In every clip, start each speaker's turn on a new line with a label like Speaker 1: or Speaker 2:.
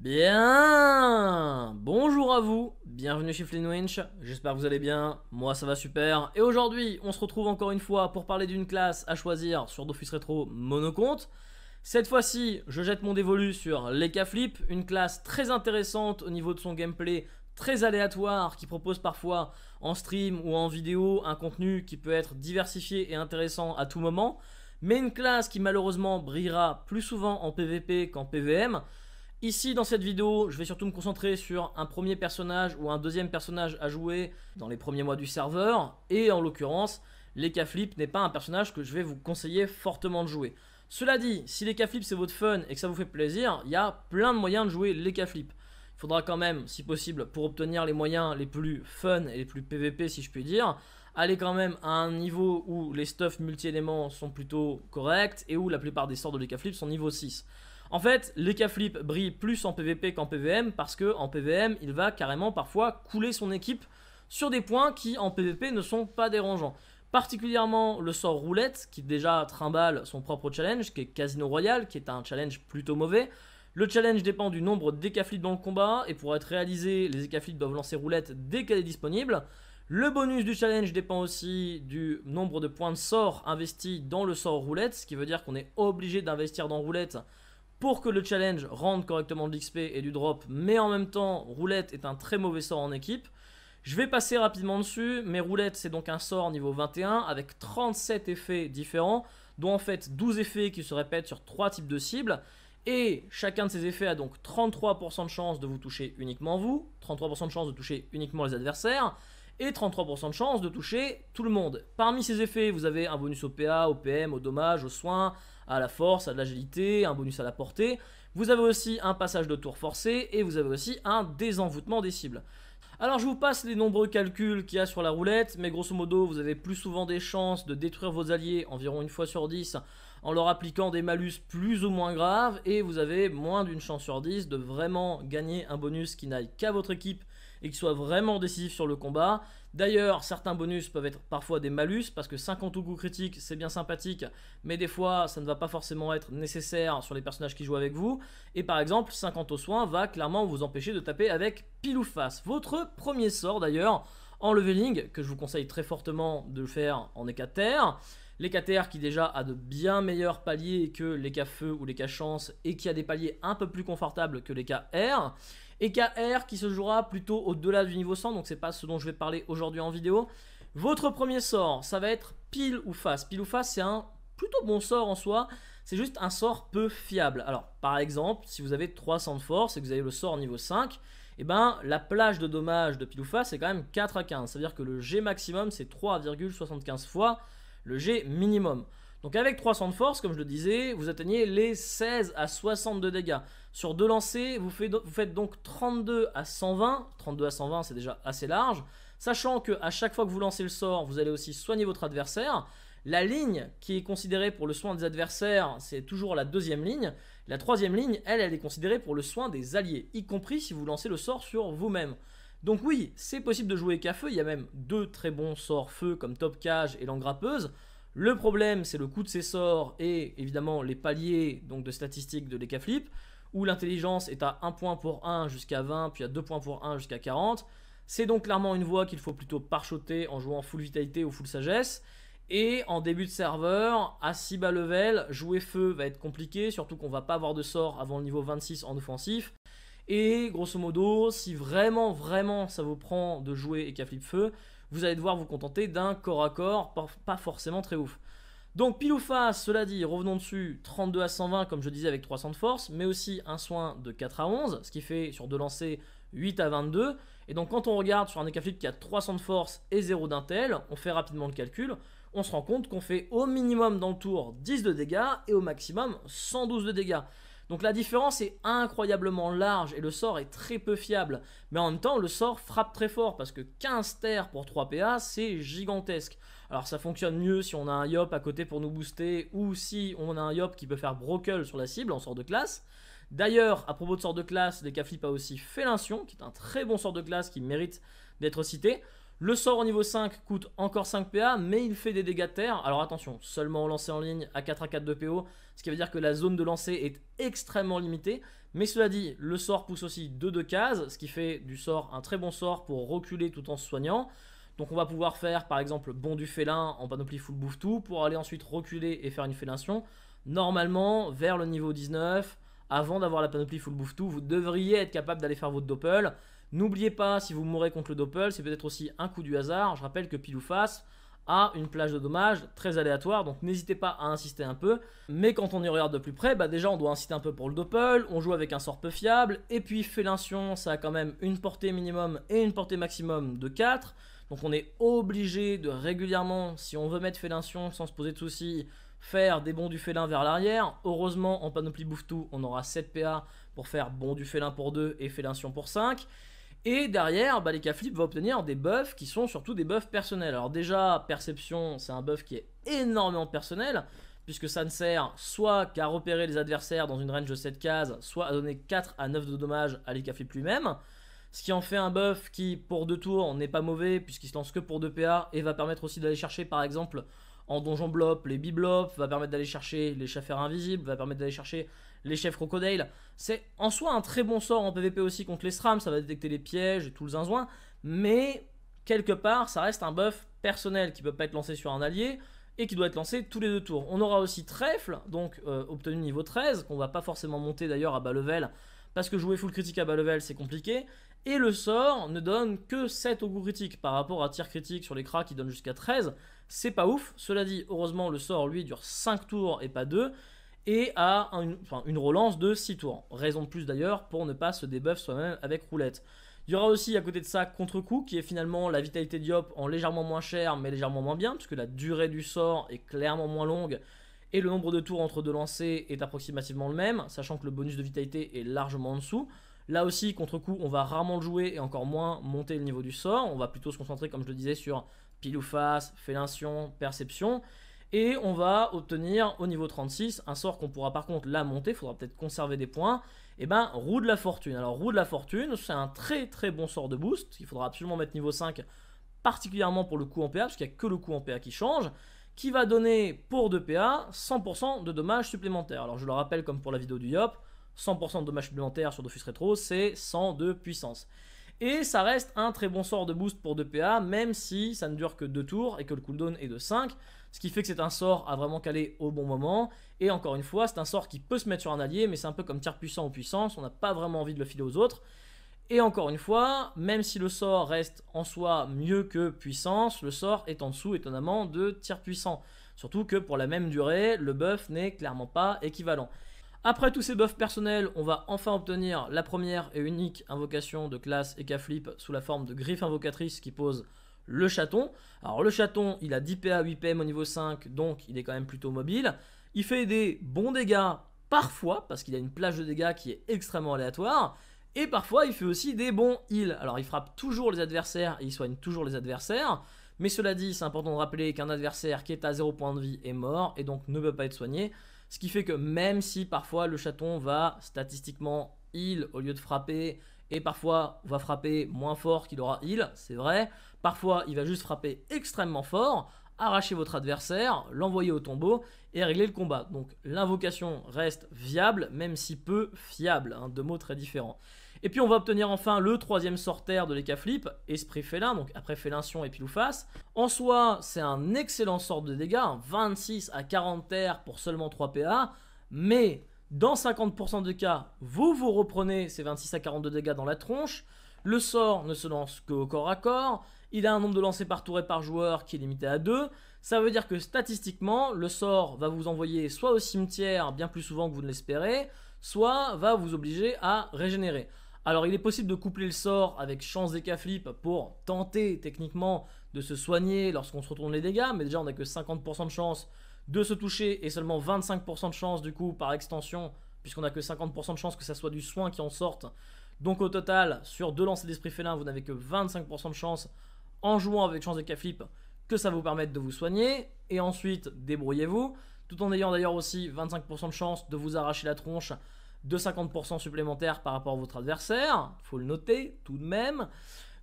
Speaker 1: Bien Bonjour à vous, bienvenue chez Winch. j'espère que vous allez bien, moi ça va super, et aujourd'hui on se retrouve encore une fois pour parler d'une classe à choisir sur Dofus Retro Monocompte. Cette fois-ci, je jette mon dévolu sur Leka Flip, une classe très intéressante au niveau de son gameplay, très aléatoire, qui propose parfois en stream ou en vidéo un contenu qui peut être diversifié et intéressant à tout moment, mais une classe qui malheureusement brillera plus souvent en PvP qu'en PvM, Ici, dans cette vidéo, je vais surtout me concentrer sur un premier personnage ou un deuxième personnage à jouer dans les premiers mois du serveur. Et en l'occurrence, l'Ekaflip n'est pas un personnage que je vais vous conseiller fortement de jouer. Cela dit, si l'Ekaflip c'est votre fun et que ça vous fait plaisir, il y a plein de moyens de jouer l'Ekaflip. Il faudra quand même, si possible, pour obtenir les moyens les plus fun et les plus PVP si je puis dire, aller quand même à un niveau où les stuffs multi-éléments sont plutôt corrects et où la plupart des sorts de l'Ekaflip sont niveau 6. En fait, l'Héka-Flip brille plus en PvP qu'en PvM parce que en PvM, il va carrément parfois couler son équipe sur des points qui en PvP ne sont pas dérangeants. Particulièrement le sort roulette qui déjà trimballe son propre challenge qui est Casino Royal qui est un challenge plutôt mauvais. Le challenge dépend du nombre d'Ecaflip dans le combat et pour être réalisé, les Ecaflip doivent lancer roulette dès qu'elle est disponible. Le bonus du challenge dépend aussi du nombre de points de sort investis dans le sort roulette, ce qui veut dire qu'on est obligé d'investir dans roulette pour que le challenge rende correctement de l'XP et du drop, mais en même temps, roulette est un très mauvais sort en équipe. Je vais passer rapidement dessus, mais roulette c'est donc un sort niveau 21 avec 37 effets différents, dont en fait 12 effets qui se répètent sur 3 types de cibles. Et chacun de ces effets a donc 33% de chance de vous toucher uniquement vous, 33% de chance de toucher uniquement les adversaires, et 33% de chance de toucher tout le monde. Parmi ces effets, vous avez un bonus au PA, au PM, au dommage, aux soins, à la force, à l'agilité, un bonus à la portée. Vous avez aussi un passage de tour forcé et vous avez aussi un désenvoûtement des cibles. Alors je vous passe les nombreux calculs qu'il y a sur la roulette, mais grosso modo vous avez plus souvent des chances de détruire vos alliés environ une fois sur dix en leur appliquant des malus plus ou moins graves et vous avez moins d'une chance sur 10 de vraiment gagner un bonus qui n'aille qu'à votre équipe et qui soit vraiment décisif sur le combat. D'ailleurs, certains bonus peuvent être parfois des malus, parce que 50 au goût critique, c'est bien sympathique, mais des fois, ça ne va pas forcément être nécessaire sur les personnages qui jouent avec vous. Et par exemple, 50 au soin va clairement vous empêcher de taper avec pile ou face. Votre premier sort, d'ailleurs, en leveling, que je vous conseille très fortement de le faire en écart les qui déjà a de bien meilleurs paliers que les ou les chance et qui a des paliers un peu plus confortables que les Et KR qui se jouera plutôt au-delà du niveau 100, donc c'est pas ce dont je vais parler aujourd'hui en vidéo. Votre premier sort, ça va être pile ou face. Pile ou face, c'est un plutôt bon sort en soi, c'est juste un sort peu fiable. Alors, par exemple, si vous avez 300 de force et que vous avez le sort niveau 5, Et eh ben, la plage de dommages de pile ou face est quand même 4 à 15. C'est-à-dire que le G maximum, c'est 3,75 fois le G minimum. Donc avec 300 de force, comme je le disais, vous atteignez les 16 à 62 dégâts. Sur deux lancers, vous, faites, donc 32 à 120. 32 à 120, c'est déjà assez large. Sachant que à chaque fois que vous lancez le sort, vous allez aussi soigner votre adversaire. La ligne qui est considérée pour le soin des adversaires, c'est toujours la deuxième ligne. La troisième ligne, elle, elle est considérée pour le soin des alliés, y compris si vous lancez le sort sur vous-même. Donc oui, c'est possible de jouer qu'à feu, il y a même deux très bons sorts feu comme Top Cage et Langrappeuse. Le problème, c'est le coût de ces sorts et évidemment les paliers donc de statistiques de l'Ecaflip, où l'intelligence est à 1 point pour 1 jusqu'à 20, puis à 2 points pour 1 jusqu'à 40. C'est donc clairement une voie qu'il faut plutôt parchoter en jouant full vitalité ou full sagesse. Et en début de serveur, à 6 bas level, jouer feu va être compliqué, surtout qu'on va pas avoir de sort avant le niveau 26 en offensif. Et grosso modo, si vraiment, vraiment ça vous prend de jouer et feu, vous allez devoir vous contenter d'un corps à corps pas forcément très ouf. Donc pile ou face, cela dit, revenons dessus, 32 à 120 comme je disais avec 300 de force, mais aussi un soin de 4 à 11, ce qui fait sur deux lancers 8 à 22. Et donc quand on regarde sur un écaflip qui a 300 de force et 0 d'intel, on fait rapidement le calcul, on se rend compte qu'on fait au minimum dans le tour 10 de dégâts et au maximum 112 de dégâts. Donc la différence est incroyablement large et le sort est très peu fiable. Mais en même temps, le sort frappe très fort parce que 15 terres pour 3 PA, c'est gigantesque. Alors ça fonctionne mieux si on a un Yop à côté pour nous booster ou si on a un Yop qui peut faire Brockle sur la cible en sort de classe. D'ailleurs, à propos de sort de classe, Decaflip a aussi Félincion, qui est un très bon sort de classe qui mérite d'être cité. Le sort au niveau 5 coûte encore 5 PA, mais il fait des dégâts de terre. Alors attention, seulement au lancer en ligne à 4 à 4 de PO, ce qui veut dire que la zone de lancer est extrêmement limitée. Mais cela dit, le sort pousse aussi 2 de cases, ce qui fait du sort un très bon sort pour reculer tout en se soignant. Donc on va pouvoir faire par exemple bon du félin en panoplie full bouffe tout pour aller ensuite reculer et faire une félation. Normalement, vers le niveau 19, avant d'avoir la panoplie full bouffe tout, vous devriez être capable d'aller faire votre doppel. N'oubliez pas, si vous mourrez contre le Doppel, c'est peut-être aussi un coup du hasard. Je rappelle que pile a une plage de dommages très aléatoire, donc n'hésitez pas à insister un peu. Mais quand on y regarde de plus près, bah déjà on doit insister un peu pour le Doppel, on joue avec un sort peu fiable, et puis Félincion, ça a quand même une portée minimum et une portée maximum de 4. Donc on est obligé de régulièrement, si on veut mettre Félincion sans se poser de soucis, faire des bons du félin vers l'arrière. Heureusement, en panoplie bouffe-tout, on aura 7 PA pour faire bon du félin pour 2 et Félincion pour 5. Et derrière, bah, les flip va obtenir des buffs qui sont surtout des buffs personnels. Alors déjà, perception, c'est un buff qui est énormément personnel, puisque ça ne sert soit qu'à repérer les adversaires dans une range de 7 cases, soit à donner 4 à 9 de dommages à l'Ecaflip lui-même. Ce qui en fait un buff qui, pour deux tours, n'est pas mauvais, puisqu'il se lance que pour 2 PA, et va permettre aussi d'aller chercher, par exemple, en donjon blop, les biblop, va permettre d'aller chercher les chaffeurs invisibles, va permettre d'aller chercher les chefs crocodiles. C'est en soi un très bon sort en PvP aussi contre les SRAM, ça va détecter les pièges et tout le zinzouin, mais quelque part ça reste un buff personnel qui peut pas être lancé sur un allié et qui doit être lancé tous les deux tours. On aura aussi trèfle, donc euh, obtenu niveau 13, qu'on va pas forcément monter d'ailleurs à bas level, parce que jouer full critique à bas level c'est compliqué, et le sort ne donne que 7 au goût critique par rapport à tir critique sur les cracks qui donne jusqu'à 13, c'est pas ouf, cela dit, heureusement le sort lui dure 5 tours et pas 2, et à une relance de 6 tours. Raison de plus d'ailleurs pour ne pas se débuff soi-même avec roulette. Il y aura aussi à côté de ça Contre-coup, qui est finalement la vitalité Diop en légèrement moins cher, mais légèrement moins bien, puisque la durée du sort est clairement moins longue, et le nombre de tours entre deux lancers est approximativement le même, sachant que le bonus de vitalité est largement en dessous. Là aussi, Contre-coup, on va rarement le jouer et encore moins monter le niveau du sort. On va plutôt se concentrer, comme je le disais, sur pile ou face, félation, perception. Et on va obtenir au niveau 36 un sort qu'on pourra par contre la monter, il faudra peut-être conserver des points. Et eh ben roue de la fortune. Alors roue de la fortune, c'est un très très bon sort de boost. Il faudra absolument mettre niveau 5, particulièrement pour le coup en PA, parce qu'il n'y a que le coup en PA qui change qui va donner pour 2 PA 100% de dommages supplémentaires. Alors je le rappelle comme pour la vidéo du Yop, 100% de dommages supplémentaires sur Dofus Retro, c'est de puissance. Et ça reste un très bon sort de boost pour 2PA, même si ça ne dure que 2 tours et que le cooldown est de 5. Ce qui fait que c'est un sort à vraiment caler au bon moment. Et encore une fois, c'est un sort qui peut se mettre sur un allié, mais c'est un peu comme tir puissant ou puissance, on n'a pas vraiment envie de le filer aux autres. Et encore une fois, même si le sort reste en soi mieux que puissance, le sort est en dessous étonnamment de tir puissant. Surtout que pour la même durée, le buff n'est clairement pas équivalent. Après tous ces buffs personnels, on va enfin obtenir la première et unique invocation de classe Ekaflip sous la forme de griffe invocatrice qui pose le chaton. Alors le chaton, il a 10 PA, 8 PM au niveau 5, donc il est quand même plutôt mobile. Il fait des bons dégâts parfois, parce qu'il a une plage de dégâts qui est extrêmement aléatoire. Et parfois, il fait aussi des bons heals. Alors il frappe toujours les adversaires et il soigne toujours les adversaires. Mais cela dit, c'est important de rappeler qu'un adversaire qui est à 0 point de vie est mort et donc ne peut pas être soigné. Ce qui fait que même si parfois le chaton va statistiquement heal au lieu de frapper, et parfois va frapper moins fort qu'il aura heal, c'est vrai, parfois il va juste frapper extrêmement fort, arracher votre adversaire, l'envoyer au tombeau et régler le combat. Donc l'invocation reste viable, même si peu fiable, hein, deux mots très différents. Et puis on va obtenir enfin le troisième sortaire de l'écaflip, Esprit Félin, donc après Sion et Pilouface. En soi, c'est un excellent sort de dégâts, 26 hein, à 40 terres pour seulement 3 PA, mais dans 50% des cas, vous vous reprenez ces 26 à 42 dégâts dans la tronche, le sort ne se lance qu'au corps à corps, il a un nombre de lancers par tour et par joueur qui est limité à 2, ça veut dire que statistiquement, le sort va vous envoyer soit au cimetière bien plus souvent que vous ne l'espérez, soit va vous obliger à régénérer. Alors il est possible de coupler le sort avec chance des flip pour tenter techniquement de se soigner lorsqu'on se retourne les dégâts, mais déjà on n'a que 50% de chance de se toucher et seulement 25% de chance du coup par extension, puisqu'on n'a que 50% de chance que ça soit du soin qui en sorte. Donc au total, sur deux lancers d'esprit félin, vous n'avez que 25% de chance en jouant avec chance des flip que ça vous permette de vous soigner, et ensuite débrouillez-vous, tout en ayant d'ailleurs aussi 25% de chance de vous arracher la tronche de 50% supplémentaire par rapport à votre adversaire, faut le noter tout de même.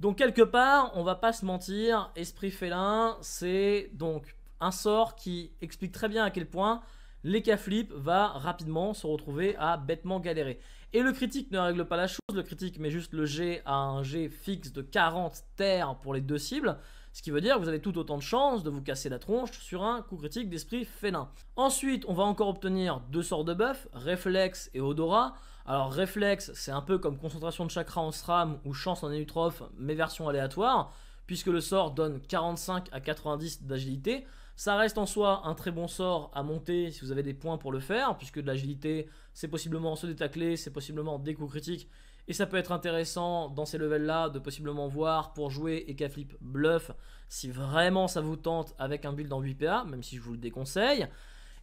Speaker 1: Donc quelque part, on va pas se mentir, esprit félin, c'est donc un sort qui explique très bien à quel point l'Ecaflip va rapidement se retrouver à bêtement galérer. Et le critique ne règle pas la chose, le critique met juste le G à un G fixe de 40 terres pour les deux cibles, ce qui veut dire que vous avez tout autant de chances de vous casser la tronche sur un coup critique d'esprit félin. Ensuite, on va encore obtenir deux sorts de buff, réflexe et Odora. Alors réflexe, c'est un peu comme concentration de chakra en SRAM ou chance en Eutroph, mais version aléatoire, puisque le sort donne 45 à 90 d'agilité. Ça reste en soi un très bon sort à monter si vous avez des points pour le faire, puisque de l'agilité, c'est possiblement se détacler, c'est possiblement des coups critiques, et ça peut être intéressant dans ces levels-là de possiblement voir pour jouer et bluff si vraiment ça vous tente avec un build en 8PA, même si je vous le déconseille.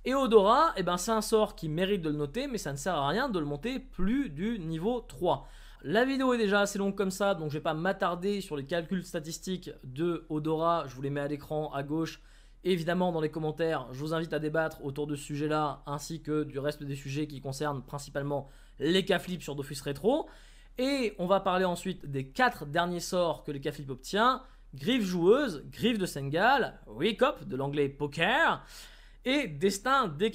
Speaker 1: Et Odora, eh ben, c'est un sort qui mérite de le noter, mais ça ne sert à rien de le monter plus du niveau 3. La vidéo est déjà assez longue comme ça, donc je ne vais pas m'attarder sur les calculs statistiques de Odora. Je vous les mets à l'écran à gauche. Évidemment, dans les commentaires, je vous invite à débattre autour de ce sujet-là, ainsi que du reste des sujets qui concernent principalement les cas flips sur Dofus Retro. Et on va parler ensuite des quatre derniers sorts que le Caflip obtient. Griffe joueuse, griffe de Sengal, Wake Up de l'anglais poker et Destin des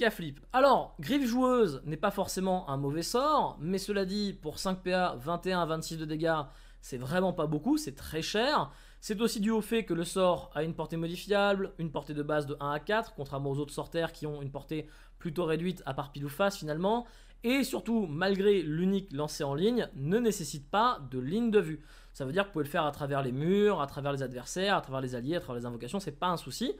Speaker 1: Alors, Griffe joueuse n'est pas forcément un mauvais sort, mais cela dit, pour 5 PA, 21 à 26 de dégâts, c'est vraiment pas beaucoup, c'est très cher. C'est aussi dû au fait que le sort a une portée modifiable, une portée de base de 1 à 4, contrairement aux autres sorters qui ont une portée plutôt réduite à part pile face finalement et surtout, malgré l'unique lancé en ligne, ne nécessite pas de ligne de vue. Ça veut dire que vous pouvez le faire à travers les murs, à travers les adversaires, à travers les alliés, à travers les invocations, c'est pas un souci.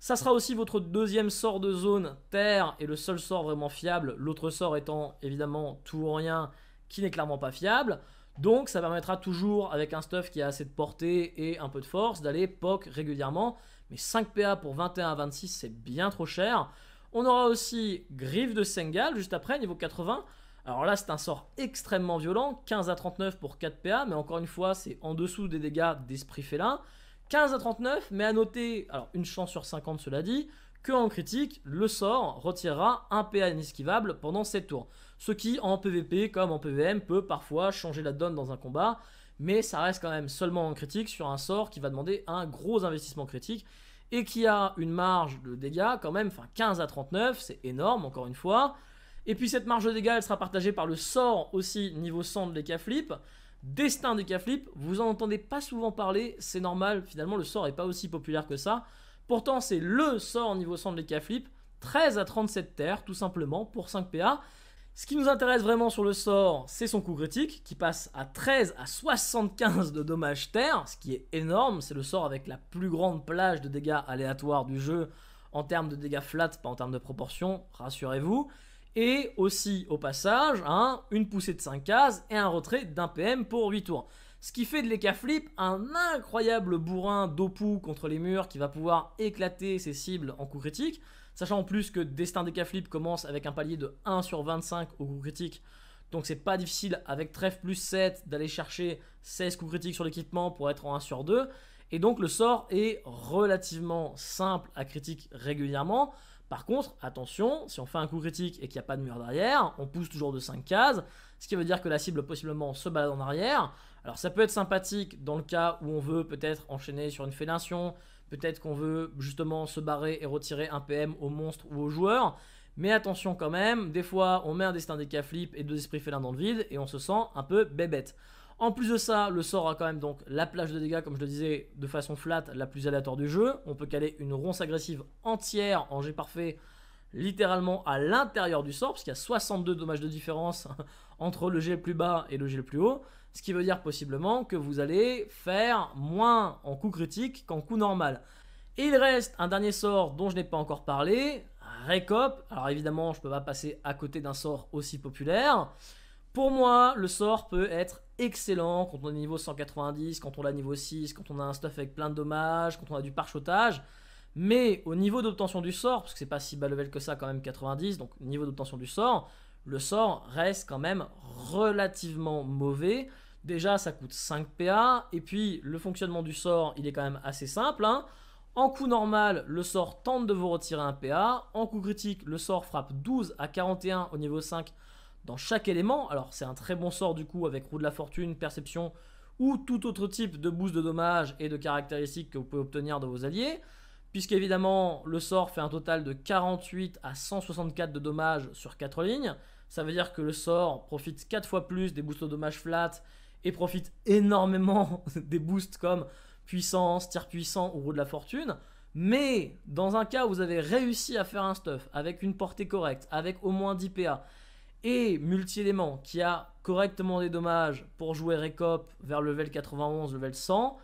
Speaker 1: Ça sera aussi votre deuxième sort de zone terre et le seul sort vraiment fiable, l'autre sort étant évidemment tout ou rien qui n'est clairement pas fiable. Donc ça permettra toujours avec un stuff qui a assez de portée et un peu de force d'aller POC régulièrement. Mais 5 PA pour 21 à 26 c'est bien trop cher. On aura aussi Griffe de Sengal juste après, niveau 80. Alors là, c'est un sort extrêmement violent, 15 à 39 pour 4 PA, mais encore une fois, c'est en dessous des dégâts d'esprit félin. 15 à 39, mais à noter, alors une chance sur 50 cela dit, que en critique, le sort retirera un PA inesquivable pendant 7 tours. Ce qui, en PvP comme en PvM, peut parfois changer la donne dans un combat, mais ça reste quand même seulement en critique sur un sort qui va demander un gros investissement critique, et qui a une marge de dégâts quand même, enfin 15 à 39, c'est énorme encore une fois. Et puis cette marge de dégâts, elle sera partagée par le sort aussi niveau 100 de l'Ekaflip. Destin d'Ekaflip, vous en entendez pas souvent parler, c'est normal, finalement le sort est pas aussi populaire que ça. Pourtant c'est LE sort niveau 100 de l'Ekaflip, 13 à 37 terres tout simplement pour 5 PA. Ce qui nous intéresse vraiment sur le sort, c'est son coup critique, qui passe à 13 à 75 de dommages terre, ce qui est énorme, c'est le sort avec la plus grande plage de dégâts aléatoires du jeu, en termes de dégâts flat, pas en termes de proportion, rassurez-vous. Et aussi, au passage, hein, une poussée de 5 cases et un retrait d'un PM pour 8 tours. Ce qui fait de l'écaflip un incroyable bourrin d'opou contre les murs qui va pouvoir éclater ses cibles en coup critique. Sachant en plus que Destin des Flip commence avec un palier de 1 sur 25 au coup critique. Donc c'est pas difficile avec trèfle plus 7 d'aller chercher 16 coups critiques sur l'équipement pour être en 1 sur 2. Et donc le sort est relativement simple à critique régulièrement. Par contre, attention, si on fait un coup critique et qu'il n'y a pas de mur derrière, on pousse toujours de 5 cases, ce qui veut dire que la cible possiblement se balade en arrière. Alors ça peut être sympathique dans le cas où on veut peut-être enchaîner sur une félination. Peut-être qu'on veut justement se barrer et retirer un PM au monstre ou au joueur. Mais attention quand même, des fois on met un destin des cas flip et deux esprits félins dans le vide et on se sent un peu bébête. En plus de ça, le sort a quand même donc la plage de dégâts, comme je le disais, de façon flat, la plus aléatoire du jeu. On peut caler une ronce agressive entière en G parfait, littéralement à l'intérieur du sort, parce qu'il y a 62 dommages de différence entre le G le plus bas et le G le plus haut. Ce qui veut dire possiblement que vous allez faire moins en coup critique qu'en coup normal. Et il reste un dernier sort dont je n'ai pas encore parlé, récope. Alors évidemment, je ne peux pas passer à côté d'un sort aussi populaire. Pour moi, le sort peut être excellent quand on est niveau 190, quand on l'a niveau 6, quand on a un stuff avec plein de dommages, quand on a du parchotage. Mais au niveau d'obtention du sort, parce que c'est pas si bas level que ça quand même 90, donc niveau d'obtention du sort, le sort reste quand même relativement mauvais. Déjà, ça coûte 5 PA. Et puis, le fonctionnement du sort, il est quand même assez simple. Hein. En coup normal, le sort tente de vous retirer un PA. En coup critique, le sort frappe 12 à 41 au niveau 5 dans chaque élément. Alors, c'est un très bon sort du coup avec roue de la fortune, perception ou tout autre type de boost de dommages et de caractéristiques que vous pouvez obtenir de vos alliés. Puisqu'évidemment, le sort fait un total de 48 à 164 de dommages sur 4 lignes. Ça veut dire que le sort profite 4 fois plus des boosts de dommages flats et profite énormément des boosts comme puissance, tir puissant ou roue de la fortune. Mais dans un cas où vous avez réussi à faire un stuff avec une portée correcte, avec au moins 10 PA et multi-éléments qui a correctement des dommages pour jouer récop vers level 91, level 100,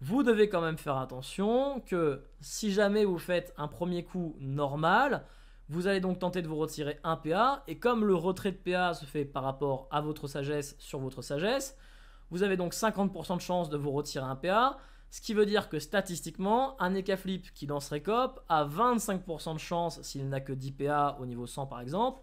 Speaker 1: vous devez quand même faire attention que si jamais vous faites un premier coup normal, vous allez donc tenter de vous retirer un PA, et comme le retrait de PA se fait par rapport à votre sagesse sur votre sagesse, vous avez donc 50% de chance de vous retirer un PA, ce qui veut dire que statistiquement, un Ekaflip qui lance récop' a 25% de chance, s'il n'a que 10 PA au niveau 100 par exemple,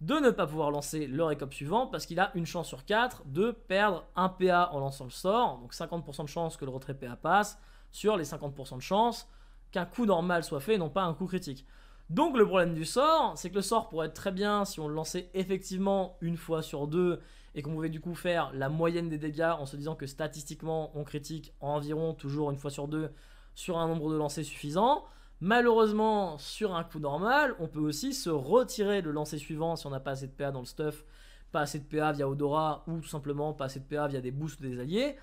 Speaker 1: de ne pas pouvoir lancer le récop suivant parce qu'il a une chance sur 4 de perdre un PA en lançant le sort, donc 50% de chance que le retrait PA passe sur les 50% de chance qu'un coup normal soit fait et non pas un coup critique. Donc le problème du sort, c'est que le sort pourrait être très bien si on le lançait effectivement une fois sur deux et qu'on pouvait du coup faire la moyenne des dégâts en se disant que statistiquement on critique environ toujours une fois sur deux sur un nombre de lancers suffisant. Malheureusement, sur un coup normal, on peut aussi se retirer le lancer suivant si on n'a pas assez de PA dans le stuff, pas assez de PA via Odora ou tout simplement pas assez de PA via des boosts ou des alliés.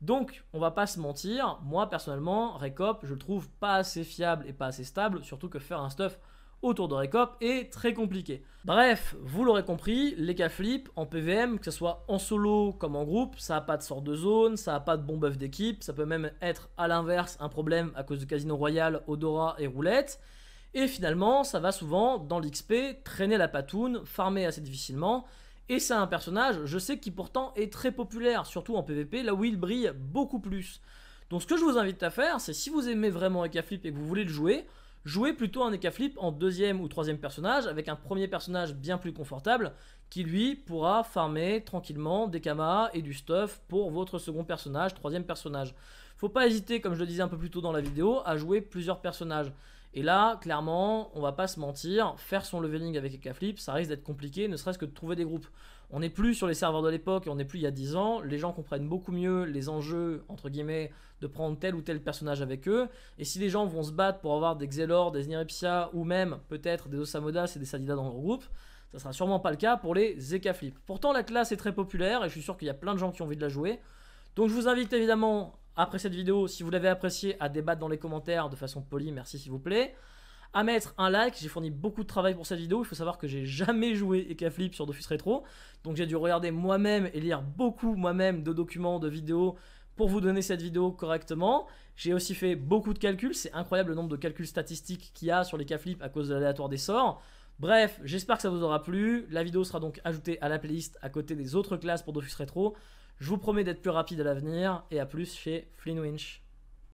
Speaker 1: Donc, on va pas se mentir, moi personnellement, Recop, je le trouve pas assez fiable et pas assez stable, surtout que faire un stuff autour de Recop est très compliqué. Bref, vous l'aurez compris, l'Ekaflip en PVM, que ce soit en solo comme en groupe, ça n'a pas de sort de zone, ça n'a pas de bon buff d'équipe, ça peut même être à l'inverse un problème à cause de Casino Royal, Odora et Roulette. Et finalement, ça va souvent, dans l'XP, traîner la patoune, farmer assez difficilement. Et c'est un personnage, je sais, qui pourtant est très populaire, surtout en PvP, là où il brille beaucoup plus. Donc ce que je vous invite à faire, c'est si vous aimez vraiment Ekaflip et que vous voulez le jouer, jouez plutôt un Ekaflip en deuxième ou troisième personnage, avec un premier personnage bien plus confortable, qui lui pourra farmer tranquillement des kamas et du stuff pour votre second personnage, troisième personnage. Faut pas hésiter, comme je le disais un peu plus tôt dans la vidéo, à jouer plusieurs personnages. Et là, clairement, on va pas se mentir, faire son leveling avec Ekaflip, ça risque d'être compliqué, ne serait-ce que de trouver des groupes. On n'est plus sur les serveurs de l'époque, on n'est plus il y a 10 ans. Les gens comprennent beaucoup mieux les enjeux, entre guillemets, de prendre tel ou tel personnage avec eux. Et si les gens vont se battre pour avoir des Xelor, des Nirepsia ou même peut-être des Osamodas et des Sadidas dans leur groupe, ça sera sûrement pas le cas pour les Zekaflip. Pourtant, la classe est très populaire et je suis sûr qu'il y a plein de gens qui ont envie de la jouer. Donc je vous invite évidemment, après cette vidéo, si vous l'avez appréciée, à débattre dans les commentaires de façon polie, merci s'il vous plaît à mettre un like. J'ai fourni beaucoup de travail pour cette vidéo. Il faut savoir que j'ai jamais joué Ekaflip sur Dofus Retro. Donc j'ai dû regarder moi-même et lire beaucoup moi-même de documents, de vidéos pour vous donner cette vidéo correctement. J'ai aussi fait beaucoup de calculs. C'est incroyable le nombre de calculs statistiques qu'il y a sur les Ekaflip à cause de l'aléatoire des sorts. Bref, j'espère que ça vous aura plu. La vidéo sera donc ajoutée à la playlist à côté des autres classes pour Dofus Retro. Je vous promets d'être plus rapide à l'avenir et à plus chez Flynn Winch.